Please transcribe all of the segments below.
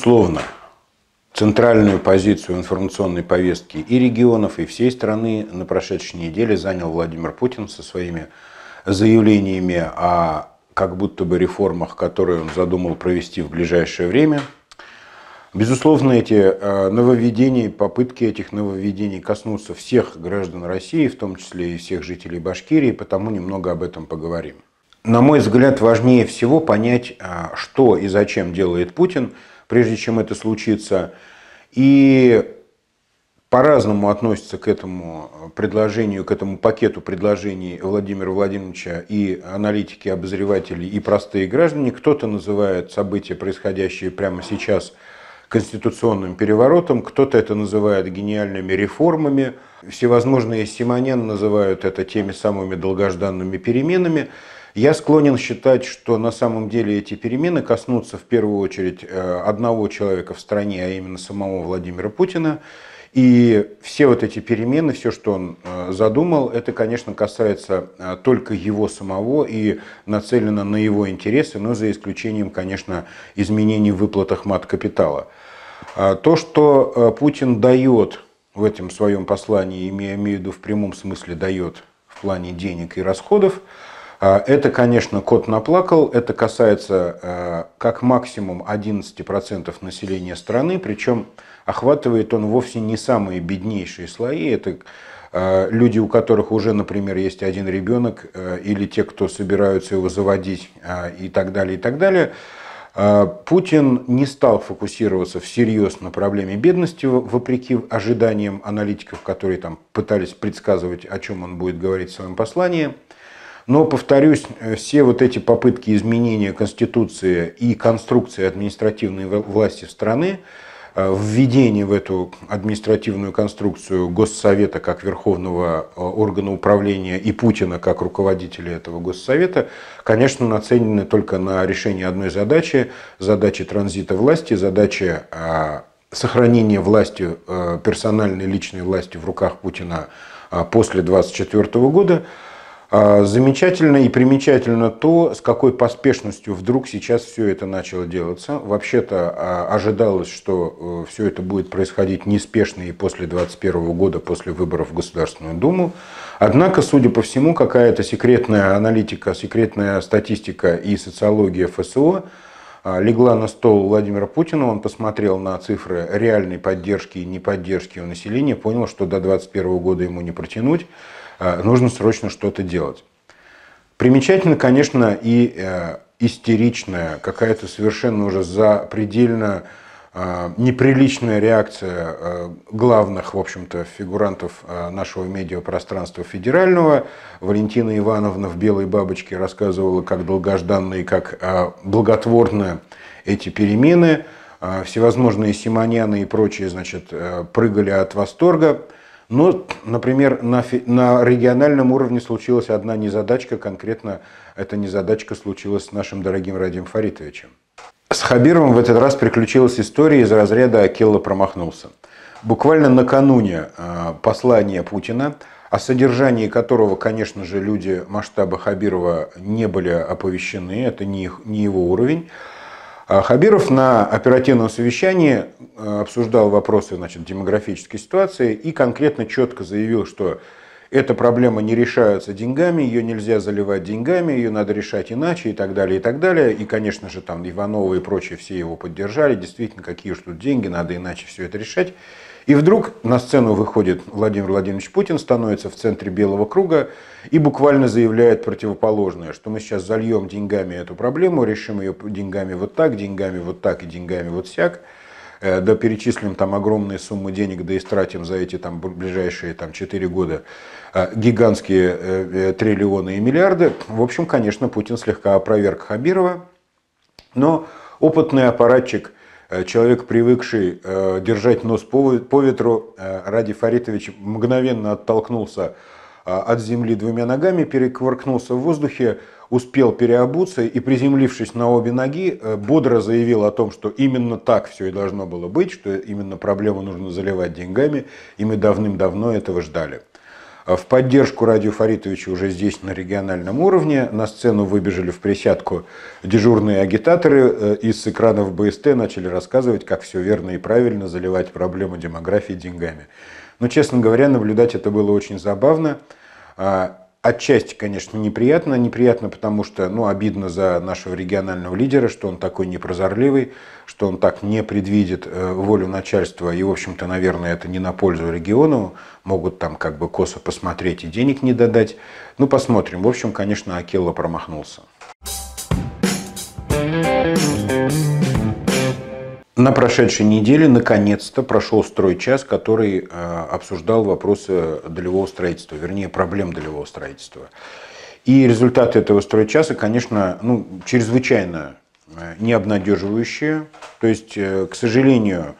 безусловно, центральную позицию информационной повестки и регионов, и всей страны на прошедшей неделе занял Владимир Путин со своими заявлениями о как будто бы реформах, которые он задумал провести в ближайшее время. Безусловно, эти э, нововведения, попытки этих нововведений коснутся всех граждан России, в том числе и всех жителей Башкирии, потому немного об этом поговорим. На мой взгляд, важнее всего понять, э, что и зачем делает Путин – прежде чем это случится. И по-разному относятся к этому предложению, к этому пакету предложений Владимира Владимировича и аналитики, обозреватели, и простые граждане. Кто-то называет события, происходящие прямо сейчас, конституционным переворотом, кто-то это называет гениальными реформами, всевозможные Симонян называют это теми самыми долгожданными переменами – я склонен считать, что на самом деле эти перемены коснутся в первую очередь э, одного человека в стране, а именно самого Владимира Путина. И все вот эти перемены, все, что он э, задумал, это, конечно, касается э, только его самого и нацелено на его интересы, но за исключением, конечно, изменений в выплатах мат-капитала. А то, что Путин дает в этом своем послании, имея в виду в прямом смысле дает в плане денег и расходов, а, это, конечно, кот наплакал. Это касается а, как максимум 11% населения страны, причем охватывает он вовсе не самые беднейшие слои. Это а, люди, у которых уже, например, есть один ребенок, или те, кто собираются его заводить, и так далее, и так далее. Путин не стал фокусироваться всерьез на проблеме бедности, вопреки ожиданиям аналитиков, которые там пытались предсказывать, о чем он будет говорить в своем послании – но, повторюсь, э, все вот эти попытки изменения Конституции и конструкции административной власти страны, э, введение в эту административную конструкцию Госсовета как верховного э, органа управления и Путина как руководителя этого Госсовета, конечно, нацелены только на решение одной задачи, задачи транзита власти, задачи а, сохранения власти, персональной личной власти в руках Путина а, после 2024 года – а, замечательно и примечательно то, с какой поспешностью вдруг сейчас все это начало делаться. Вообще-то а, ожидалось, что э, все это будет происходить неспешно и после 2021 года, после выборов в Государственную Думу. Однако, судя по всему, какая-то секретная аналитика, секретная статистика и социология ФСО а, легла на стол Владимира Путина, он посмотрел на цифры реальной поддержки и неподдержки у населения, понял, что до 2021 года ему не протянуть. Э, нужно срочно что-то делать. Примечательно, конечно, и э, истеричная, какая-то совершенно уже запредельно э, неприличная реакция главных, в общем-то, фигурантов нашего медиапространства федерального. Валентина Ивановна в «Белой бабочке» рассказывала, как долгожданные, как благотворны эти перемены. Всевозможные Симоняны и прочие, значит, прыгали от восторга. Но, ну, например, на, на региональном уровне случилась одна незадачка, конкретно эта незадачка случилась с нашим дорогим Радием Фаритовичем. С Хабировым в этот раз приключилась история из разряда «Акелла промахнулся». Буквально накануне а, послания Путина, о содержании которого, конечно же, люди масштаба Хабирова не были оповещены, это не, их, не его уровень, а Хабиров на оперативном совещании э, обсуждал вопросы значит, демографической ситуации и конкретно четко заявил, что эта проблема не решается деньгами, ее нельзя заливать деньгами, ее надо решать иначе и так далее, и так далее. И, конечно же, там Иванова и прочие все его поддержали. Действительно, какие же тут деньги, надо иначе все это решать. И вдруг на сцену выходит Владимир Владимирович Путин, становится в центре белого круга, и буквально заявляет противоположное, что мы сейчас зальем деньгами эту проблему, решим ее деньгами вот так, деньгами вот так и деньгами вот всяк, э, да перечислим там огромные суммы денег, да истратим за эти там ближайшие там 4 года э, гигантские э, триллионы и миллиарды. В общем, конечно, Путин слегка опроверг Хабирова, но опытный аппаратчик, человек, привыкший держать нос по ветру, Ради Фаритович мгновенно оттолкнулся а, от земли двумя ногами, перекворкнулся в воздухе, успел переобуться и, приземлившись на обе ноги, э, бодро заявил о том, что именно так все и должно было быть, что именно проблему нужно заливать деньгами, и мы давным-давно этого ждали. А, в поддержку Радио Фаритовича уже здесь на региональном уровне на сцену выбежали в присядку дежурные агитаторы э, из с экранов БСТ начали рассказывать, как все верно и правильно заливать проблему демографии деньгами. Но, честно говоря, наблюдать это было очень забавно – а, отчасти, конечно, неприятно. Неприятно, потому что ну, обидно за нашего регионального лидера, что он такой непрозорливый, что он так не предвидит э, волю начальства. И, в общем-то, наверное, это не на пользу региону. Могут там как бы косо посмотреть и денег не додать. Ну, посмотрим. В общем, конечно, Акелла промахнулся. Thank you. На прошедшей неделе наконец-то прошел стройчас, который э, обсуждал вопросы долевого строительства, вернее проблем долевого строительства. И результаты этого стройчаса, конечно, ну, чрезвычайно э, необнадеживающие. То есть, э, к сожалению,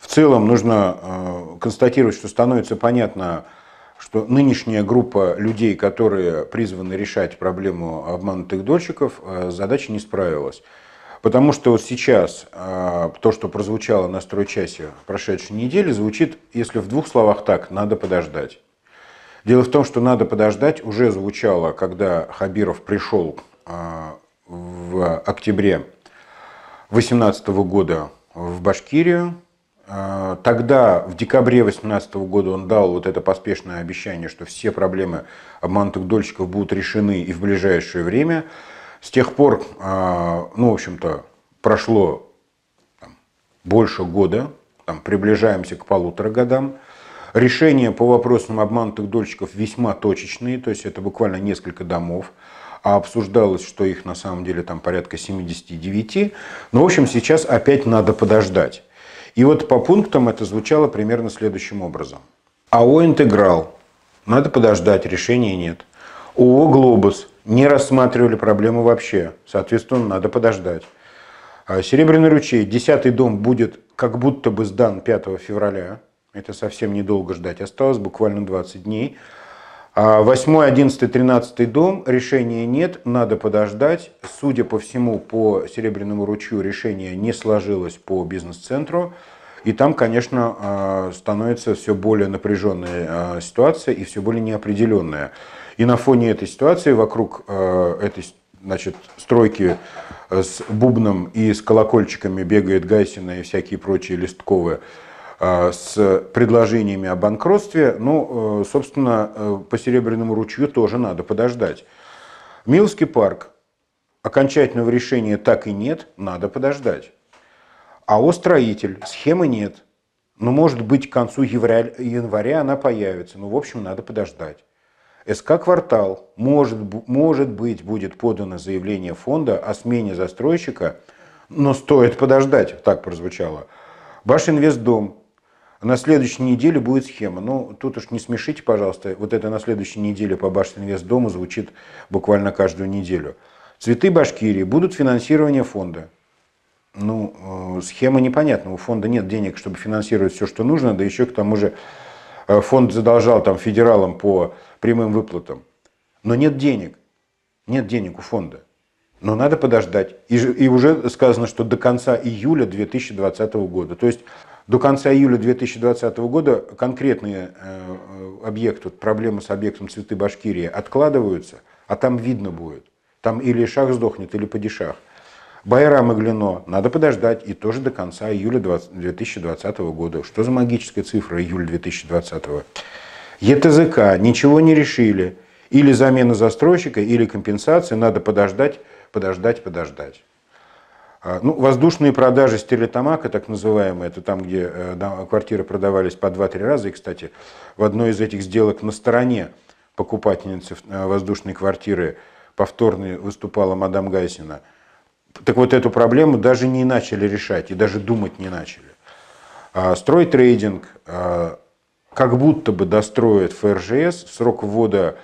в целом нужно констатировать, что становится понятно, что нынешняя группа людей, которые призваны решать проблему обманутых дольщиков, задача не справилась. Потому что вот сейчас а, то, что прозвучало на стройчасе прошедшей недели, звучит, если в двух словах так, надо подождать. Дело в том, что надо подождать уже звучало, когда Хабиров пришел а, в октябре 2018 года в Башкирию. А, тогда, в декабре 2018 года, он дал вот это поспешное обещание, что все проблемы обманутых дольщиков будут решены и в ближайшее время. С тех пор, а, ну, в общем-то, прошло там, больше года, там, приближаемся к полутора годам. Решения по вопросам обманутых дольщиков весьма точечные, то есть это буквально несколько домов а обсуждалось, что их на самом деле там порядка 79. Но, ну, в общем, сейчас опять надо подождать. И вот по пунктам это звучало примерно следующим образом. АО «Интеграл». Надо подождать, решения нет. ООО «Глобус» не рассматривали проблему вообще. Соответственно, надо подождать. А Серебряный ручей, 10 дом будет как будто бы сдан 5 февраля. Это совсем недолго ждать осталось, буквально 20 дней. 8, 11, 13 дом, решения нет, надо подождать. Судя по всему, по Серебряному ручью решение не сложилось по бизнес-центру. И там, конечно, а, становится все более напряженная а, ситуация и все более неопределенная. И на фоне этой ситуации вокруг э, этой значит, стройки э, с бубном и с колокольчиками бегает Гайсина и всякие прочие листковые э, с предложениями о банкротстве, ну, собственно, по Серебряному ручью тоже надо подождать. Милский парк. Окончательного решения так и нет, надо подождать. АО «Строитель», схемы нет. Но, ну, может быть, к концу января, января она появится. Ну, в общем, надо подождать. СК-квартал может, может быть будет подано заявление фонда о смене застройщика, но стоит подождать, так прозвучало. Башинвестдом. На следующей неделе будет схема. Ну, тут уж не смешите, пожалуйста. Вот это на следующей неделе по Башинвестдому звучит буквально каждую неделю. Цветы Башкирии будут финансирование фонда. Ну, э, схема непонятна. У фонда нет денег, чтобы финансировать все, что нужно, да еще к тому же Э, фонд задолжал там федералам по прямым выплатам, но нет денег, нет денег у фонда. Но надо подождать. И, и уже сказано, что до конца июля 2020 года. То есть до конца июля 2020 года конкретные э, э, объекты, вот проблемы с объектом «Цветы Башкирии» откладываются, а там видно будет. Там или шах сдохнет, или падишах. Байрам Иглино надо подождать и тоже до конца июля 20, 2020 года. Что за магическая цифра июля 2020? ЕТЗК ничего не решили. Или замена застройщика, или компенсации. Надо подождать, подождать, подождать. А, ну, воздушные продажи стерлитамака, так называемые, это там, где э, квартиры продавались по 2-3 раза. И, кстати, в одной из этих сделок на стороне покупательницы э, воздушной квартиры повторно выступала мадам Гайсина – так вот, эту проблему даже не начали решать и даже думать не начали. А, стройтрейдинг а, как будто бы достроит ФРЖС, срок ввода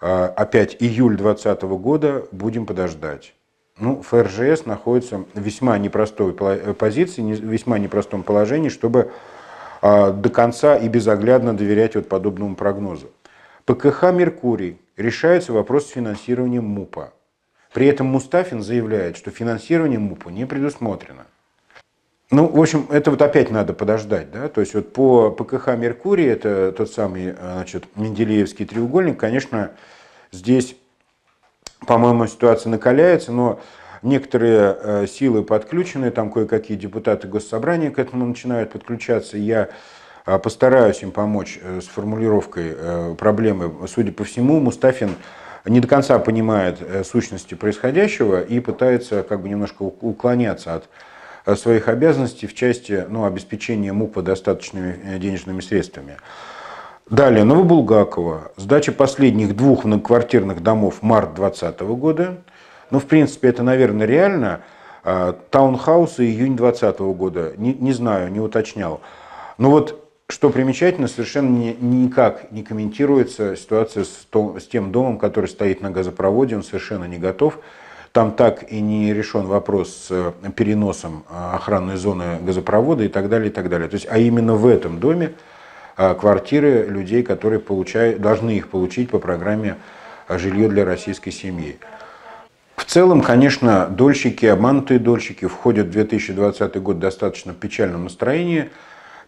а, опять июль 2020 года, будем подождать. Ну, ФРЖС находится в весьма непростой э, позиции, в весьма непростом положении, чтобы а, до конца и безоглядно доверять вот подобному прогнозу. ПКХ «Меркурий» решается вопрос с финансированием МУПа. При этом Мустафин заявляет, что финансирование МУПа не предусмотрено. Ну, в общем, это вот опять надо подождать, да, то есть вот по ПКХ Меркурий, это тот самый, э, значит, Менделеевский треугольник, конечно, здесь, по-моему, ситуация накаляется, но некоторые э, силы подключены, там кое-какие депутаты госсобрания к этому начинают подключаться, я э, постараюсь им помочь с формулировкой проблемы, судя по всему, Мустафин не до конца понимает э, сущности происходящего и пытается как бы немножко уклоняться от э, своих обязанностей в части ну, обеспечения МУПа достаточными э, денежными средствами. Далее, Новобулгакова. Сдача последних двух многоквартирных домов март 2020 года. Ну, в принципе, это, наверное, реально. А, таунхаусы июнь 2020 года. Не, не знаю, не уточнял. Но ну, вот что примечательно, совершенно никак не комментируется ситуация с, том, с тем домом, который стоит на газопроводе, он совершенно не готов. Там так и не решен вопрос с э, переносом э, охранной зоны газопровода и так далее, и так далее. То есть, а именно в этом доме э, квартиры людей, которые получают, должны их получить по программе «Жилье для российской семьи». В целом, конечно, дольщики, обманутые дольщики входят в 2020 год в достаточно печальном настроении –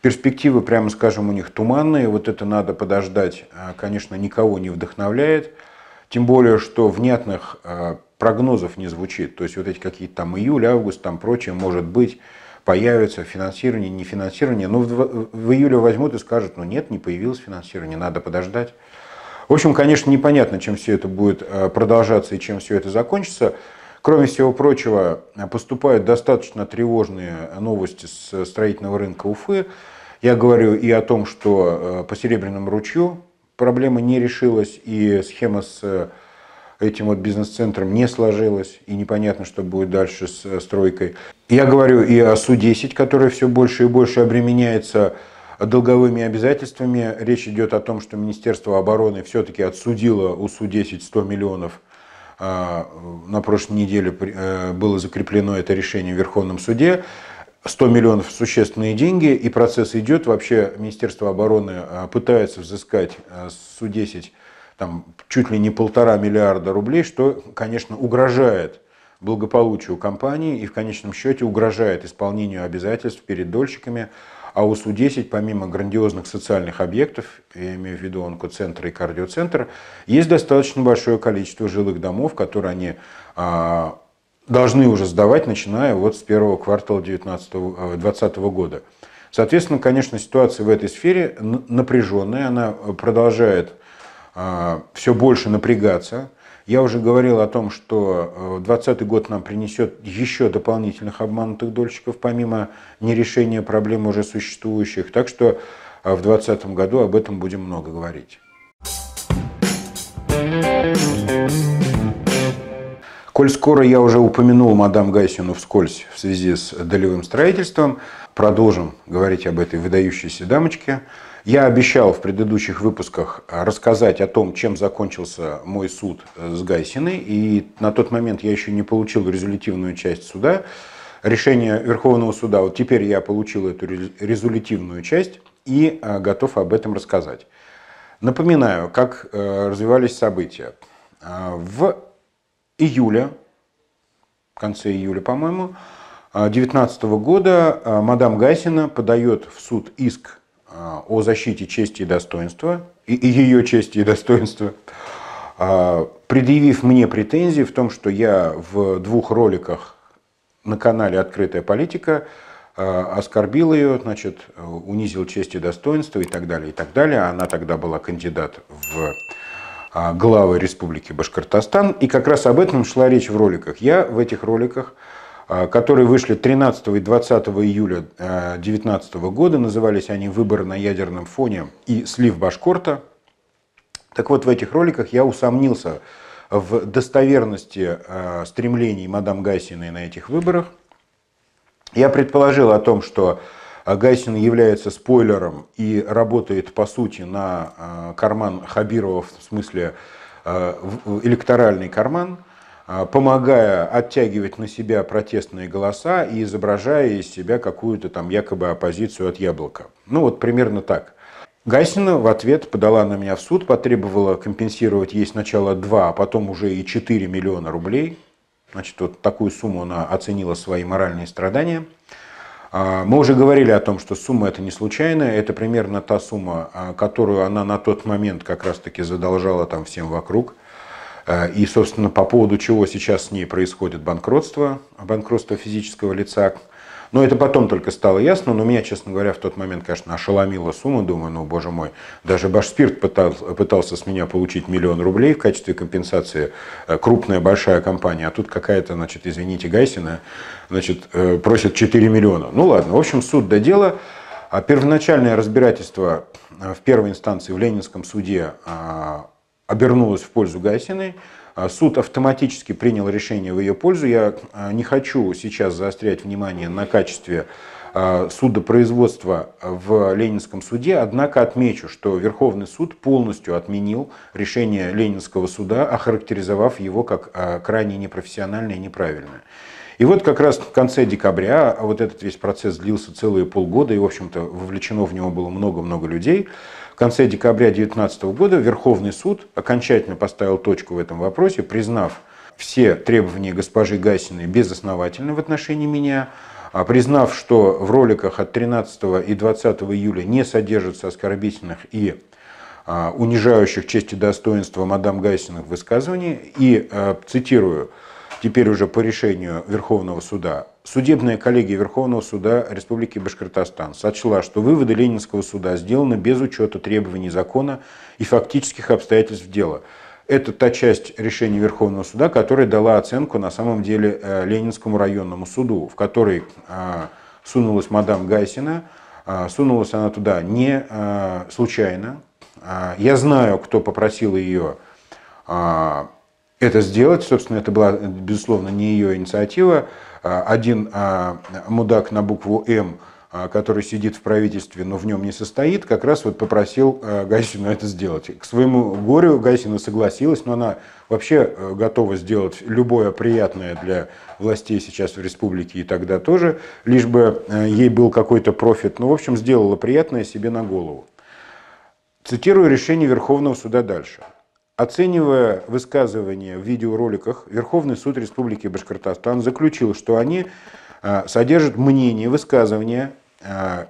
перспективы, прямо скажем, у них туманные, вот это надо подождать, а, конечно, никого не вдохновляет. Тем более, что внятных а, прогнозов не звучит. То есть вот эти какие-то там июль, август, там прочее, может быть, появится финансирование, не финансирование. Но в, в июле возьмут и скажут, ну нет, не появилось финансирование, надо подождать. В общем, конечно, непонятно, чем все это будет а, продолжаться и чем все это закончится. Кроме всего прочего, поступают достаточно тревожные новости с строительного рынка Уфы. Я говорю и о том, что э, по Серебряному ручью проблема не решилась, и схема с э, этим вот бизнес-центром не сложилась, и непонятно, что будет дальше с э, стройкой. Я говорю и о Су-10, который все больше и больше обременяется долговыми обязательствами. Речь идет о том, что Министерство обороны все-таки отсудило у Су-10 100 миллионов. На прошлой неделе было закреплено это решение в Верховном суде. 100 миллионов существенные деньги, и процесс идет. Вообще Министерство обороны э, пытается взыскать с э, Су-10 там, чуть ли не полтора миллиарда рублей, что, конечно, угрожает благополучию компании и в конечном счете угрожает исполнению обязательств перед дольщиками. А у Су-10, помимо грандиозных социальных объектов, я имею в виду онкоцентр и кардиоцентр, есть достаточно большое количество жилых домов, которые они а, должны уже сдавать, начиная вот с первого квартала 2020 э, года. Соответственно, конечно, ситуация в этой сфере напряженная, она продолжает э, все больше напрягаться. Я уже говорил о том, что 2020 э, год нам принесет еще дополнительных обманутых дольщиков, помимо нерешения проблем уже существующих. Так что в 2020 году об этом будем много говорить. Коль скоро я уже упомянул мадам Гайсину вскользь в связи с долевым строительством, продолжим говорить об этой выдающейся дамочке. Я обещал в предыдущих выпусках рассказать о том, чем закончился мой суд с Гайсиной, и на тот момент я еще не получил резолютивную часть суда, решение Верховного суда. Вот теперь я получил эту резолютивную часть и а, готов об этом рассказать. Напоминаю, как э, развивались события. А, в июля, в конце июля, по-моему, 2019 а, года а, мадам Гасина подает в суд иск а, о защите чести и достоинства, и ее чести и достоинства, предъявив мне претензии в том, что я в двух роликах на канале «Открытая политика» оскорбил ее, значит, унизил честь и достоинство и так далее, и так далее. Она тогда была кандидат в а, главы Республики Башкортостан. И как раз об этом шла речь в роликах. Я в этих роликах, а, которые вышли 13 и 20 июля 2019 а, года, назывались они «Выбор на ядерном фоне» и «Слив Башкорта». Так вот, в этих роликах я усомнился в достоверности стремлений мадам Гасиной на этих выборах. Я предположил о том, что Гайсин является спойлером и работает, по сути, на а, карман Хабирова, в смысле а, электоральный карман, а, помогая оттягивать на себя протестные голоса и изображая из себя какую-то там якобы оппозицию от яблока. Ну вот примерно так. Гайсина в ответ подала на меня в суд, потребовала компенсировать ей сначала 2, а потом уже и 4 миллиона рублей. Значит, вот такую сумму она оценила свои моральные страдания – а, мы уже говорили о том, что сумма это не случайная, это примерно та сумма, а, которую она на тот момент как раз-таки задолжала там всем вокруг. А, и, собственно, по поводу чего сейчас с ней происходит банкротство, банкротство физического лица, но это потом только стало ясно, но меня, честно говоря, в тот момент, конечно, ошеломила сумма, думаю, ну, боже мой, даже Башспирт пытался, пытался с меня получить миллион рублей в качестве компенсации, э, крупная большая компания, а тут какая-то, значит, извините, Гайсина, значит, э, просит 4 миллиона. Ну ладно, в общем, суд до дела. А первоначальное разбирательство э, в первой инстанции в Ленинском суде а, обернулось в пользу Гайсиной. А суд автоматически принял решение в ее пользу. Я а, не хочу сейчас заострять внимание на качестве а, судопроизводства в Ленинском суде, однако отмечу, что Верховный суд полностью отменил решение Ленинского суда, охарактеризовав его как крайне непрофессиональное и неправильное. И вот как раз в конце декабря, вот этот весь процесс длился целые полгода, и, в общем-то, вовлечено в него было много-много людей, в конце декабря 2019 года Верховный суд окончательно поставил точку в этом вопросе, признав все требования госпожи Гасиной безосновательны в отношении меня, а признав, что в роликах от 13 и 20 июля не содержатся оскорбительных и а, унижающих честь и достоинство мадам Гасиных высказываний. И, а, цитирую, теперь уже по решению Верховного суда, судебная коллегия Верховного суда Республики Башкортостан сочла, что выводы Ленинского суда сделаны без учета требований закона и фактических обстоятельств дела. Это та часть решения Верховного суда, которая дала оценку на самом деле э, Ленинскому районному суду, в который э, сунулась мадам Гайсина. Э, сунулась она туда не случайно. Я знаю, кто попросил ее это сделать. Собственно, это была, безусловно, не ее инициатива. А, один а, мудак на букву «М», а, который сидит в правительстве, но в нем не состоит, как раз вот попросил Гайсину это сделать. К своему горю Гайсина согласилась, но она вообще э, готова сделать любое приятное для властей сейчас в республике и тогда тоже, лишь бы э, ей был какой-то профит. Ну, в общем, сделала приятное себе на голову. Цитирую решение Верховного суда дальше – Оценивая высказывания в видеороликах, Верховный суд Республики Башкортостан заключил, что они а, содержат мнение, высказывания, а,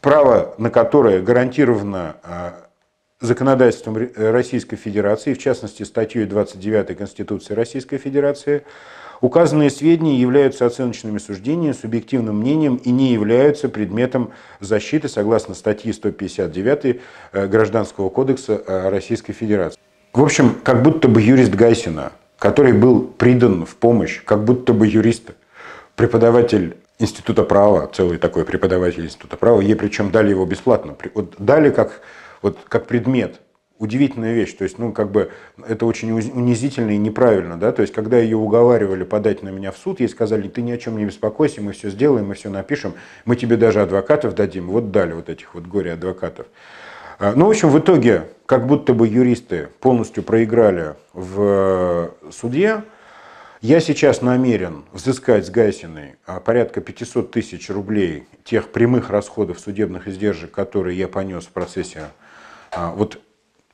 право на которое гарантировано а, законодательством Российской Федерации, в частности статьей 29 Конституции Российской Федерации – Указанные сведения являются оценочными суждениями, субъективным мнением и не являются предметом защиты согласно статье 159 э, Гражданского кодекса э, Российской Федерации. В общем, как будто бы юрист Гайсина, который был придан в помощь, как будто бы юрист, преподаватель Института права, целый такой преподаватель Института права, ей причем дали его бесплатно, вот дали как, вот, как предмет, удивительная вещь. То есть, ну, как бы это очень унизительно и неправильно, да. То есть, когда ее уговаривали подать на меня в суд, ей сказали, ты ни о чем не беспокойся, мы все сделаем, мы все напишем, мы тебе даже адвокатов дадим. Вот дали вот этих вот горе-адвокатов. А, ну, в общем, в итоге, как будто бы юристы полностью проиграли в э, суде. Я сейчас намерен взыскать с Гайсиной а, порядка 500 тысяч рублей тех прямых расходов судебных издержек, которые я понес в процессе а, вот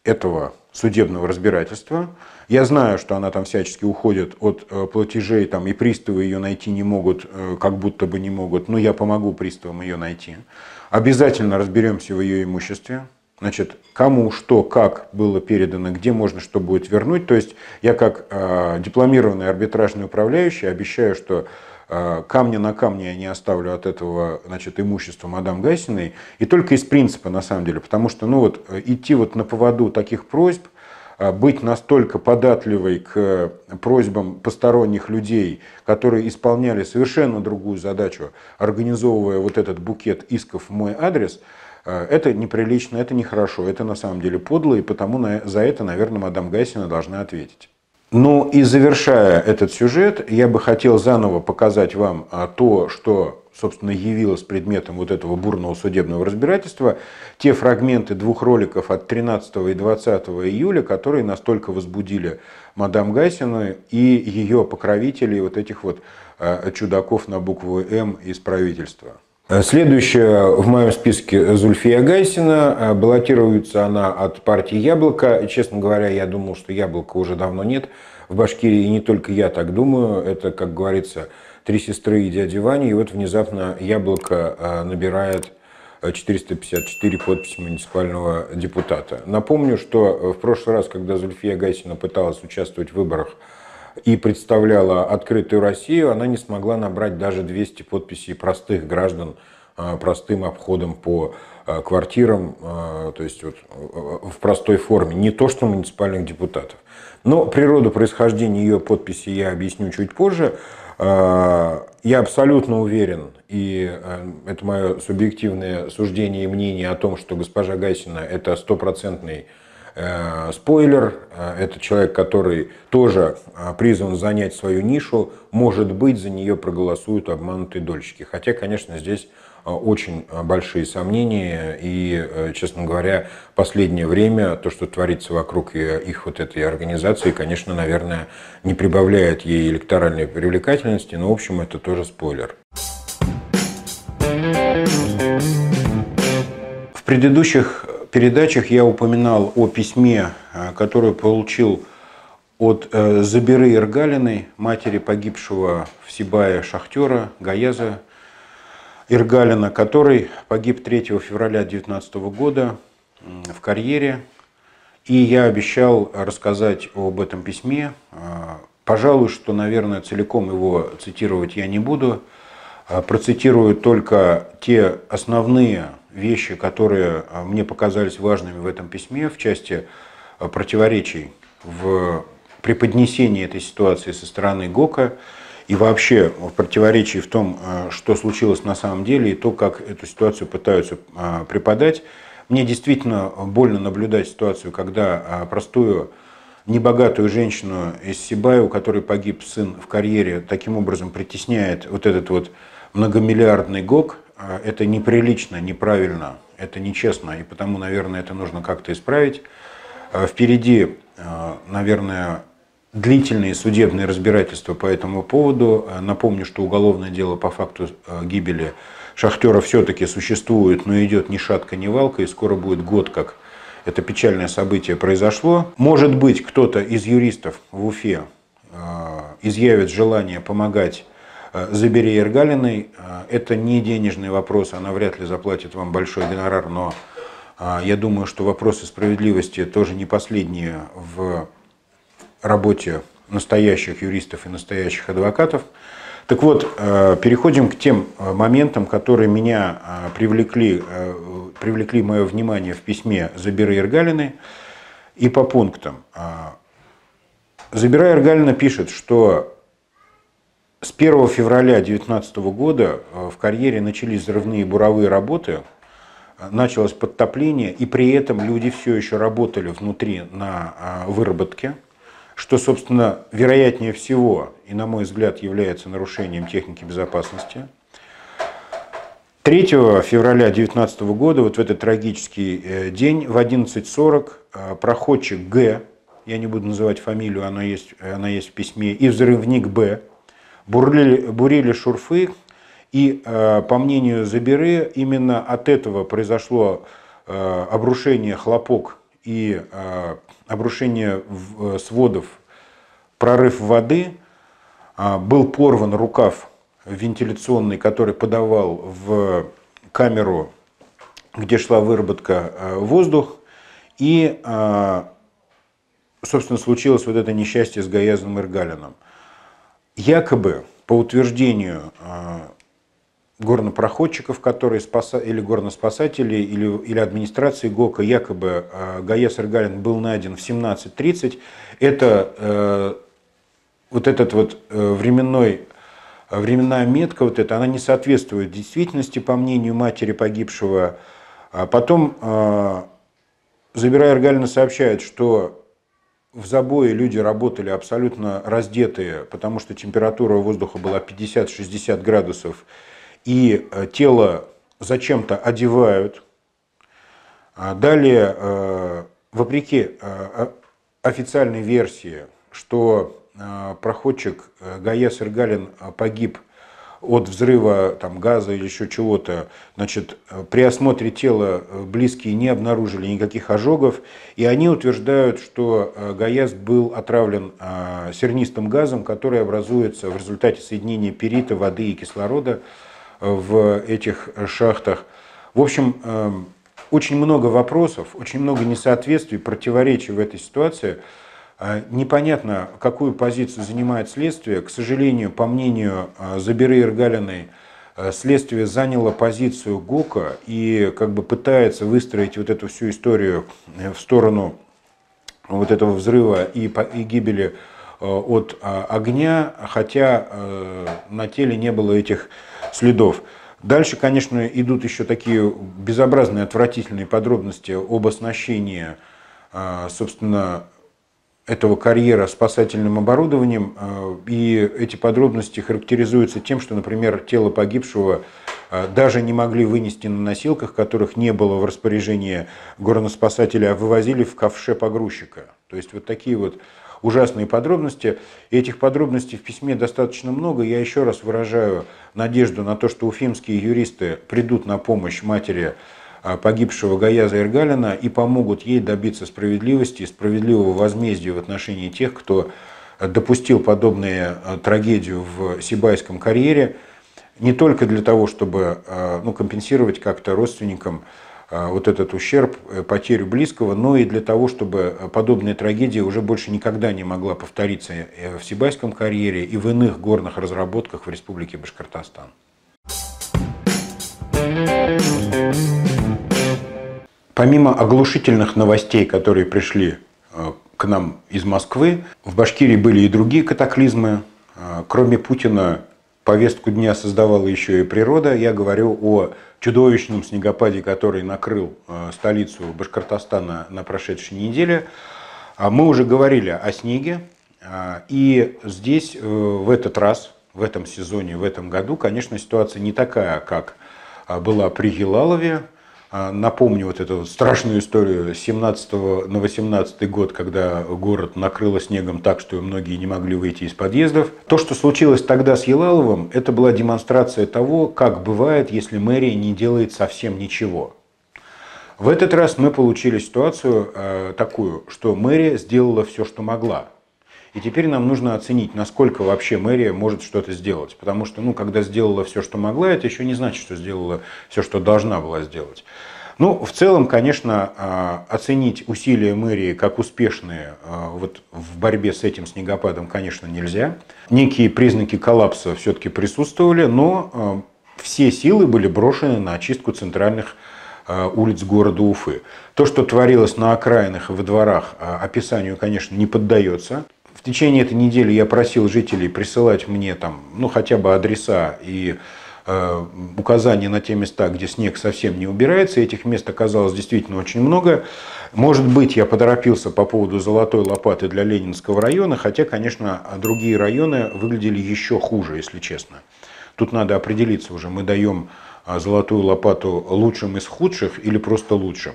этого судебного разбирательства. Я знаю, что она там всячески уходит от э, платежей, там и приставы ее найти не могут, э, как будто бы не могут, но я помогу приставам ее найти. Обязательно разберемся в ее имуществе, значит, кому что, как было передано, где можно что будет вернуть. То есть я как э, дипломированный арбитражный управляющий обещаю, что а, камня на камне я не оставлю от этого значит, имущества мадам Гасиной. И только из принципа, на самом деле, потому что ну вот, э, идти вот на поводу таких просьб, а, быть настолько податливой к э, просьбам посторонних людей, которые исполняли совершенно другую задачу, организовывая вот этот букет исков в мой адрес, э, это неприлично, это нехорошо, это на самом деле подло, и потому за это, наверное, мадам Гайсина должна ответить. Ну и завершая этот сюжет, я бы хотел заново показать вам а, то, что, собственно, явилось предметом вот этого бурного судебного разбирательства, те фрагменты двух роликов от 13 и 20 июля, которые настолько возбудили мадам Гайсину и ее покровителей, вот этих вот а, чудаков на букву «М» из правительства. Следующая в моем списке Зульфия Гайсина. Э, баллотируется она от партии «Яблоко». Честно говоря, я думал, что «Яблоко» уже давно нет в Башкирии. И не только я так думаю. Это, как говорится, три сестры и дядя Ваня. И вот внезапно «Яблоко» э, набирает 454 э, подписи муниципального депутата. Напомню, что в прошлый раз, когда Зульфия Гайсина пыталась участвовать в выборах и представляла «Открытую Россию», она не смогла набрать даже 200 подписей простых граждан а, простым обходом по а, квартирам, а, то есть вот в простой форме, не то что муниципальных депутатов. Но природу происхождения ее подписи я объясню чуть позже. Я абсолютно уверен, и это мое субъективное суждение и мнение о том, что госпожа Гасина – это стопроцентный Э, спойлер, э, это человек, который тоже э, призван занять свою нишу, может быть, за нее проголосуют обманутые дольщики. Хотя, конечно, здесь очень большие сомнения. И, честно говоря, последнее время то, что творится вокруг их вот этой организации, конечно, наверное, не прибавляет ей электоральной привлекательности, но, в общем, это тоже спойлер. В предыдущих передачах я упоминал о письме, э, которое получил от э, Забиры Иргалиной, матери погибшего в Сибае шахтера Гаяза Иргалина, который погиб 3 февраля 2019 года в карьере. И я обещал рассказать об этом письме. Э, пожалуй, что, наверное, целиком его цитировать я не буду. Процитирую только те основные вещи, которые а, мне показались важными в этом письме в части а, противоречий в преподнесении этой ситуации со стороны ГОКа и вообще в противоречии в том, а, что случилось на самом деле и то, как эту ситуацию пытаются преподать. Мне действительно больно наблюдать ситуацию, когда простую небогатую женщину из Сибая, у которой погиб сын в карьере, таким образом притесняет вот этот вот многомиллиардный ГОК, а, это неприлично, неправильно, это нечестно, и потому, наверное, это нужно как-то исправить. А, впереди, а, наверное, длительные судебные разбирательства по этому поводу. Напомню, что уголовное дело по факту гибели шахтера все-таки существует, но идет ни шатка, ни валка, и скоро будет год, как это печальное событие произошло. Может быть, кто-то из юристов в Уфе изъявит желание помогать Э, забери Ергалиной. Э, это не денежный вопрос, она вряд ли заплатит вам большой гонорар, но э, я думаю, что вопросы справедливости тоже не последние в работе настоящих юристов и настоящих адвокатов. Так вот, переходим к тем моментам, которые меня привлекли, привлекли мое внимание в письме Забира Ергалины и по пунктам. Забира Ергалина пишет, что с 1 февраля 2019 года э, в карьере начались взрывные буровые работы, э, началось подтопление, и при этом люди все еще работали внутри на э, выработке, что, собственно, вероятнее всего, и на мой взгляд, является нарушением техники безопасности. 3 февраля 2019 года, вот в этот трагический день, в 11.40 проходчик Г, я не буду называть фамилию, она есть, она есть в письме, и взрывник Б, бурлили бурили шурфы, и, э, по мнению Забиры именно от этого произошло э, обрушение хлопок и э, обрушение сводов, прорыв воды, а, был порван рукав вентиляционный, который подавал в камеру, где шла выработка воздух, и, собственно, случилось вот это несчастье с Гаязным Иргалином якобы по утверждению а, горнопроходчиков, которые спаса... или горноспасателей, или, или администрации ГОКа, якобы а, ГАЕС Иргалин был найден в 17.30. Это э, вот этот вот э, временной временная метка вот эта, она не соответствует действительности, по мнению матери погибшего. А потом Забирая Иргалина сообщает, что в забое люди работали абсолютно раздетые, потому что температура воздуха была 50-60 градусов, и э, тело зачем-то одевают. А далее, э, вопреки э, официальной версии, что проходчик Гая Сергалин погиб – от взрыва там, газа или еще чего-то. Значит, э, при осмотре тела э, близкие не обнаружили никаких ожогов, и они утверждают, что э, Гаяс был отравлен а, сернистым газом, который образуется в результате соединения перита, воды и кислорода в этих шахтах. В общем, эм, очень много вопросов, очень много несоответствий, противоречий в этой ситуации – а непонятно, какую позицию занимает следствие. К сожалению, по мнению а, Забиры Иргалиной, а, следствие заняло позицию ГОКа и как бы пытается выстроить вот эту всю историю э, в сторону вот этого взрыва и, и гибели э, от огня, хотя э, на теле не было этих следов. Дальше, конечно, идут еще такие безобразные, отвратительные подробности об оснащении, собственно, этого карьера спасательным оборудованием, э, и эти подробности характеризуются тем, что, например, тело погибшего э, даже не могли вынести на носилках, которых не было в распоряжении горноспасателя, а вывозили в ковше погрузчика. То есть вот такие вот ужасные подробности. И этих подробностей в письме достаточно много. Я еще раз выражаю надежду на то, что уфимские юристы придут на помощь матери а, погибшего Гаяза Иргалина и помогут ей добиться справедливости и справедливого возмездия в отношении тех, кто допустил подобную а, трагедию в Сибайском карьере, не только для того, чтобы а, ну, компенсировать как-то родственникам вот этот ущерб, э, потерю близкого, но и для того, чтобы подобная трагедия уже больше никогда не могла повториться э, э, в Сибайском карьере и в иных горных разработках в Республике Башкортостан. Thank you. Помимо оглушительных новостей, которые пришли э, к нам из Москвы, в Башкирии были и другие катаклизмы. Э, кроме Путина, повестку дня создавала еще и природа. Я говорю о чудовищном снегопаде, который накрыл э, столицу Башкортостана на прошедшей неделе. А мы уже говорили о снеге, и здесь в этот раз, в этом сезоне, в этом году, конечно, ситуация не такая, как была при Елалове, а, напомню вот эту страшную историю 17 на 18 год, когда город накрыло снегом так, что многие не могли выйти из подъездов. То, что случилось тогда с Елаловым, это была демонстрация того, как бывает, если мэрия не делает совсем ничего. В этот раз мы получили ситуацию э, такую, что мэрия сделала все, что могла. И теперь нам нужно оценить, насколько вообще мэрия может что-то сделать. Потому что, ну, когда сделала все, что могла, это еще не значит, что сделала все, что должна была сделать. Ну, в целом, конечно, а, оценить усилия мэрии как успешные а, вот в борьбе с этим снегопадом, конечно, нельзя. Некие признаки коллапса все-таки присутствовали, но а, все силы были брошены на очистку центральных улиц города Уфы. То, что творилось на окраинах и во дворах, описанию, конечно, не поддается. В течение этой недели я просил жителей присылать мне там, ну, хотя бы адреса и э, указания на те места, где снег совсем не убирается. Этих мест оказалось действительно очень много. Может быть, я поторопился по поводу золотой лопаты для Ленинского района, хотя, конечно, другие районы выглядели еще хуже, если честно. Тут надо определиться уже. Мы даем а золотую лопату лучшим из худших или просто лучшим.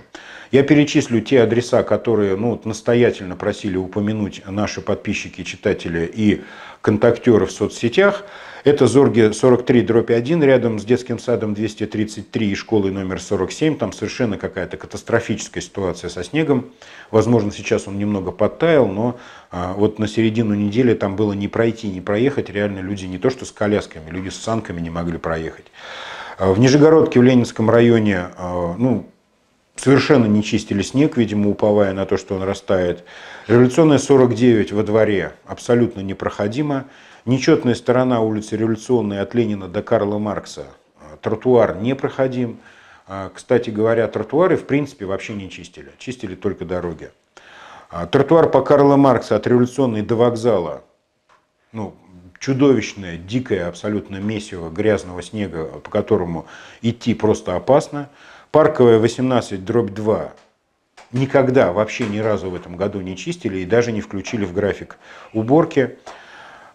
Я перечислю те адреса, которые ну, настоятельно просили упомянуть наши подписчики, читатели и контактеры в соцсетях. Это Зорги 43 дробь 1 рядом с детским садом 233 и школой номер 47. Там совершенно какая-то катастрофическая ситуация со снегом. Возможно, сейчас он немного подтаял, но а, вот на середину недели там было не пройти, не проехать. Реально люди не то что с колясками, люди с санками не могли проехать. А в Нижегородке, в Ленинском районе, а, ну, совершенно не чистили снег, видимо, уповая на то, что он растает. Революционная 49 во дворе абсолютно непроходима. Нечетная сторона улицы Революционной от Ленина до Карла Маркса. А, тротуар непроходим. Кстати говоря, тротуары в принципе вообще не чистили. Чистили только дороги. Тротуар по Карла Маркса от Революционной до вокзала ну, чудовищное, дикое, абсолютно месиво грязного снега, по которому идти просто опасно. Парковая 18 дробь 2 никогда вообще ни разу в этом году не чистили и даже не включили в график уборки.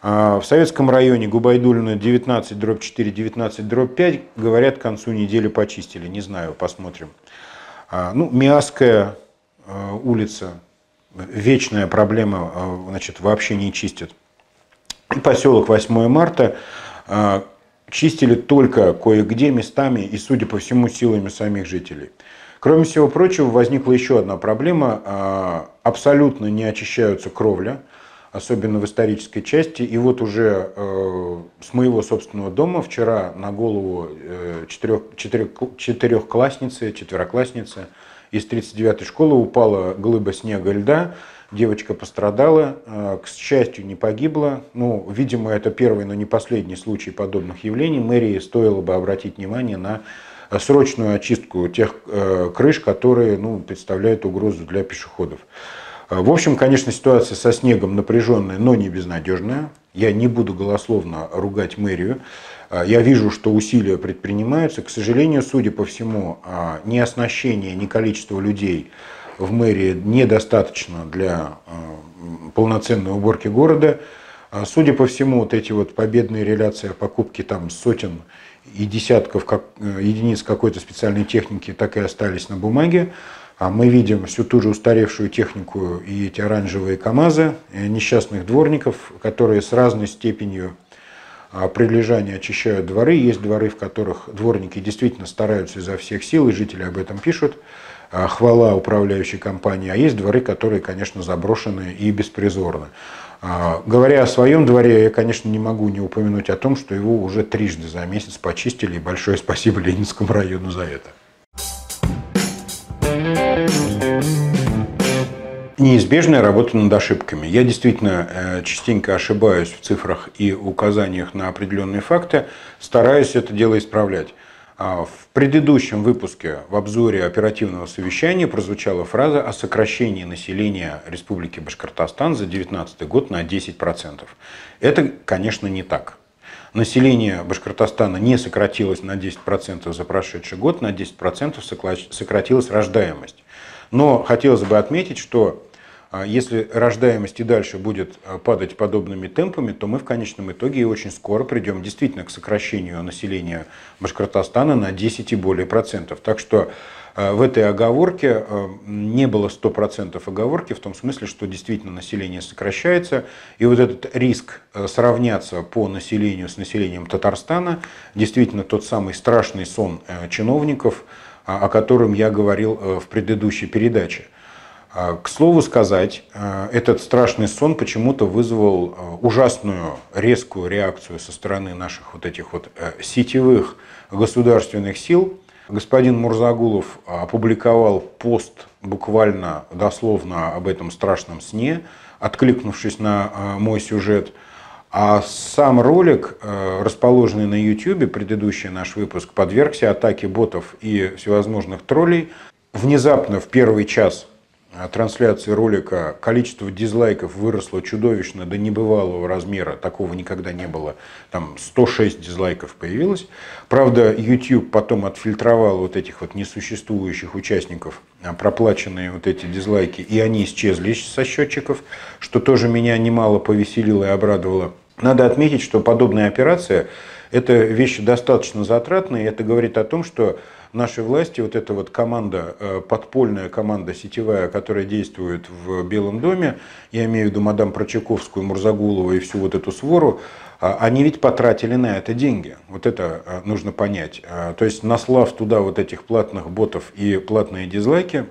А, в советском районе Губайдулина 19 дробь 4, 19 дробь 5, говорят, к концу недели почистили. Не знаю, посмотрим. А, ну, Миасская а, улица, вечная проблема, значит, вообще не чистят поселок 8 марта а, чистили только кое-где местами и, судя по всему, силами самих жителей. Кроме всего прочего, возникла еще одна проблема. А, абсолютно не очищаются кровля, особенно в исторической части. И вот уже э, с моего собственного дома вчера на голову э, четырех, четырех, четырехклассницы, четвероклассницы из 39-й школы упала глыба снега льда, Девочка пострадала, а, к счастью, не погибла. Ну, видимо, это первый, но не последний случай подобных явлений. Мэрии стоило бы обратить внимание на а, срочную очистку тех а, крыш, которые ну, представляют угрозу для пешеходов. В общем, конечно, ситуация со снегом напряженная, но не безнадежная. Я не буду голословно ругать мэрию. Я вижу, что усилия предпринимаются. К сожалению, судя по всему, ни оснащение, ни количество людей в мэрии недостаточно для э, полноценной уборки города. А, судя по всему, вот эти вот победные реляции о покупке там сотен и десятков как, э, единиц какой-то специальной техники так и остались на бумаге. А мы видим всю ту же устаревшую технику и эти оранжевые КАМАЗы, э, несчастных дворников, которые с разной степенью а, прилежания очищают дворы. Есть дворы, в которых дворники действительно стараются изо всех сил, и жители об этом пишут. А, хвала управляющей компании, а есть дворы, которые, конечно, заброшены и беспризорны. А, говоря о своем дворе, я, конечно, не могу не упомянуть о том, что его уже трижды за месяц почистили, и большое спасибо Ленинскому району за это. неизбежная работа над ошибками. Я действительно э, частенько ошибаюсь в цифрах и указаниях на определенные факты, стараюсь это дело исправлять. А в предыдущем выпуске в обзоре оперативного совещания прозвучала фраза о сокращении населения Республики Башкортостан за 2019 год на 10%. Это, конечно, не так. Население Башкортостана не сократилось на 10% за прошедший год, на 10% сократилась рождаемость. Но хотелось бы отметить, что а если рождаемость и дальше будет э, падать подобными темпами, то мы в конечном итоге и очень скоро придем действительно к сокращению населения Башкортостана на 10 и более процентов. Так что э, в этой оговорке э, не было 100% оговорки в том смысле, что действительно население сокращается, и вот этот риск сравняться по населению с населением Татарстана действительно тот самый страшный сон чиновников, о котором я говорил в предыдущей передаче – а, к слову сказать, а, этот страшный сон почему-то вызвал а, ужасную резкую реакцию со стороны наших вот этих вот э, сетевых государственных сил. Господин Мурзагулов опубликовал пост буквально дословно об этом страшном сне, откликнувшись на мой сюжет. А сам ролик, э, расположенный на YouTube, предыдущий наш выпуск, подвергся атаке ботов и всевозможных троллей. Внезапно в первый час а трансляции ролика количество дизлайков выросло чудовищно до небывалого размера, такого никогда не было, там 106 дизлайков появилось. Правда, YouTube потом отфильтровал вот этих вот несуществующих участников, а, проплаченные вот эти дизлайки, и они исчезли со счетчиков, что тоже меня немало повеселило и обрадовало. Надо отметить, что подобная операция – это вещь достаточно затратная и это говорит о том, что наши власти, вот эта вот команда, э, подпольная команда сетевая, которая действует в Белом доме, я имею в виду мадам Прочаковскую, Мурзагулова и всю вот эту свору, а, они ведь потратили на это деньги. Вот это э, нужно понять. А, то есть наслав туда вот этих платных ботов и платные дизлайки,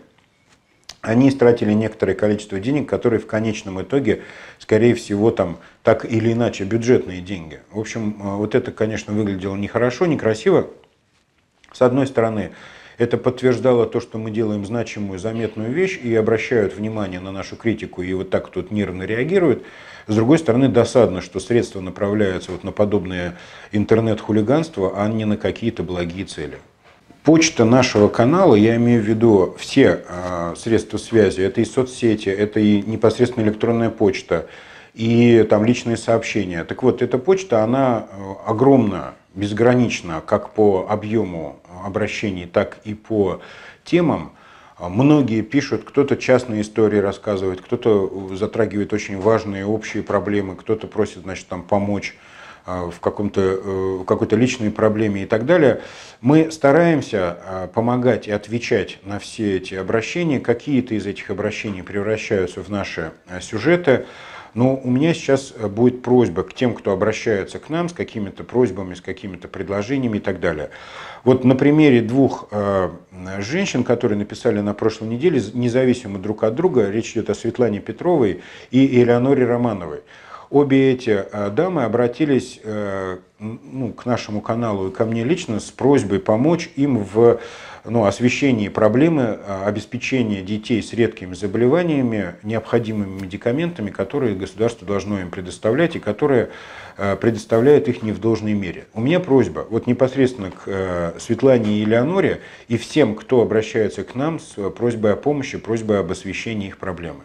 они истратили некоторое количество денег, которые в конечном итоге, скорее всего, там так или иначе бюджетные деньги. В общем, э, вот это, конечно, выглядело нехорошо, некрасиво. С одной стороны, это подтверждало то, что мы делаем значимую, заметную вещь и обращают внимание на нашу критику и вот так тут нервно реагируют. С другой стороны, досадно, что средства направляются вот на подобное интернет-хулиганство, а не на какие-то благие цели. Почта нашего канала, я имею в виду все э, средства связи, это и соцсети, это и непосредственно электронная почта, и там личные сообщения. Так вот, эта почта, она э, огромна, безгранично как по объему обращений, так и по темам. А многие пишут, кто-то частные истории рассказывает, кто-то э, затрагивает очень важные общие проблемы, кто-то просит значит, там, помочь а, в, каком-то, э, в какой-то личной проблеме и так далее. Мы стараемся а, помогать и отвечать на все эти обращения. Какие-то из этих обращений превращаются в наши э, сюжеты. Но ну, у меня сейчас э, будет просьба к тем, кто обращается к нам с какими-то просьбами, с какими-то предложениями и так далее. Вот на примере двух э, женщин, которые написали на прошлой неделе, независимо друг от друга, речь идет о Светлане Петровой и Элеоноре Романовой. Обе эти э, дамы обратились ну, к нашему каналу и ко мне лично с просьбой помочь им в ну, освещении проблемы а, обеспечения детей с редкими заболеваниями необходимыми медикаментами, которые государство должно им предоставлять и которые а, предоставляет их не в должной мере. У меня просьба вот непосредственно к э, Светлане и Элеоноре и всем, кто обращается к нам с просьбой о помощи, просьбой об освещении их проблемы.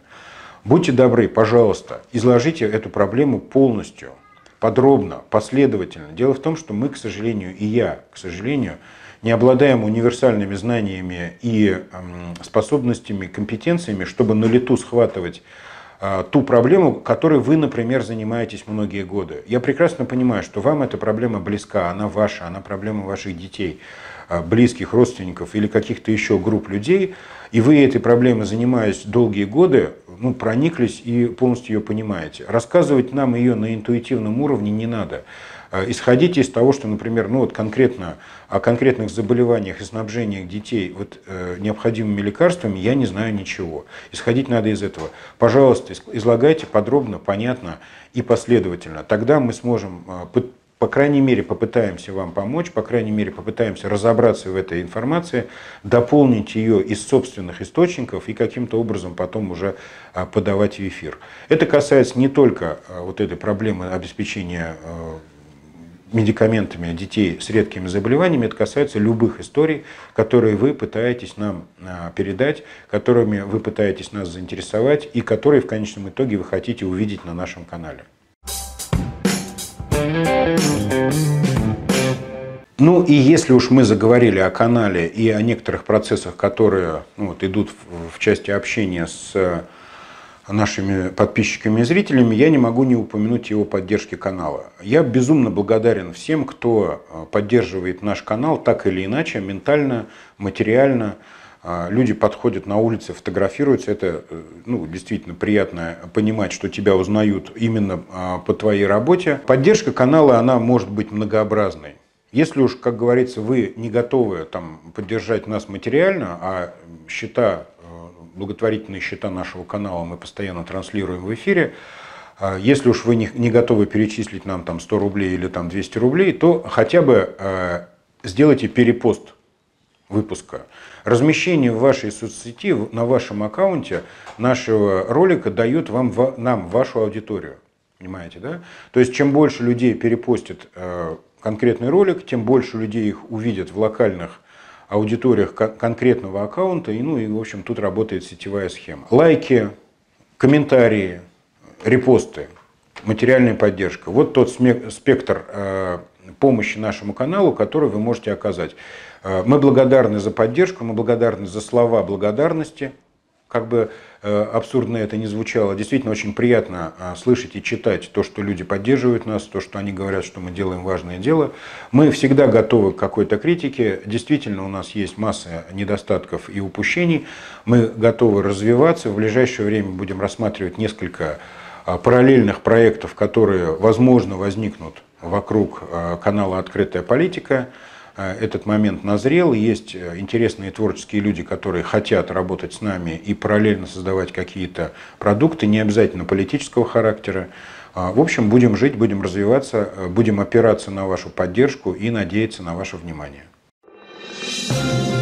Будьте добры, пожалуйста, изложите эту проблему полностью, подробно, последовательно. Дело в том, что мы, к сожалению, и я, к сожалению, не обладаем универсальными знаниями и способностями, компетенциями, чтобы на лету схватывать а, ту проблему, которой вы, например, занимаетесь многие годы. Я прекрасно понимаю, что вам эта проблема близка, она ваша, она проблема ваших детей, а, близких, родственников или каких-то еще групп людей, и вы этой проблемой, занимаясь долгие годы, ну, прониклись и полностью ее понимаете. Рассказывать нам ее на интуитивном уровне не надо. А, исходите из того, что, например, ну вот конкретно о конкретных заболеваниях и снабжениях детей вот, э, необходимыми лекарствами я не знаю ничего. Исходить надо из этого. Пожалуйста, излагайте подробно, понятно и последовательно. Тогда мы сможем э, по крайней мере, попытаемся вам помочь, по крайней мере, попытаемся разобраться в этой информации, дополнить ее из собственных источников и каким-то образом потом уже а, подавать в эфир. Это касается не только вот этой проблемы обеспечения медикаментами а детей с редкими заболеваниями, это касается любых историй, которые вы пытаетесь нам а, передать, которыми вы пытаетесь нас заинтересовать и которые в конечном итоге вы хотите увидеть на нашем канале. Ну и если уж мы заговорили о канале и о некоторых процессах, которые ну, вот, идут в, в части общения с нашими подписчиками и зрителями, я не могу не упомянуть его поддержки канала. Я безумно благодарен всем, кто э, поддерживает наш канал так или иначе, ментально, материально. Э, люди подходят на улице, фотографируются. Это э, ну, действительно приятно понимать, что тебя узнают именно по твоей работе. Поддержка канала, она может быть многообразной. Если уж, как говорится, вы не готовы там, поддержать нас материально, а счета благотворительные счета нашего канала мы постоянно транслируем в эфире. А, если уж вы не, не готовы перечислить нам там 100 рублей или там 200 рублей, то хотя бы э, сделайте перепост выпуска. Размещение в вашей соцсети, на вашем аккаунте нашего ролика дает вам, в, нам вашу аудиторию. Понимаете, да? То есть чем больше людей перепостит э, конкретный ролик, тем больше людей их увидят в локальных аудиториях конкретного аккаунта. И, ну и, в общем, тут работает сетевая схема. Лайки, комментарии, репосты, материальная поддержка. Вот тот спектр э, помощи нашему каналу, который вы можете оказать. Э, мы благодарны за поддержку, мы благодарны за слова благодарности. Как бы Э, абсурдно это не звучало, действительно очень приятно а, слышать и читать то, что люди поддерживают нас, то, что они говорят, что мы делаем важное дело. Мы всегда готовы к какой-то критике. Действительно, у нас есть масса недостатков и упущений. Мы готовы развиваться. В ближайшее время будем рассматривать несколько а, параллельных проектов, которые, возможно, возникнут вокруг а, канала «Открытая политика». Э, этот момент назрел, есть э, интересные творческие люди, которые хотят работать с нами и параллельно создавать какие-то продукты, не обязательно политического характера. А, в общем, будем жить, будем развиваться, э, будем опираться на вашу поддержку и надеяться на ваше внимание. Thank you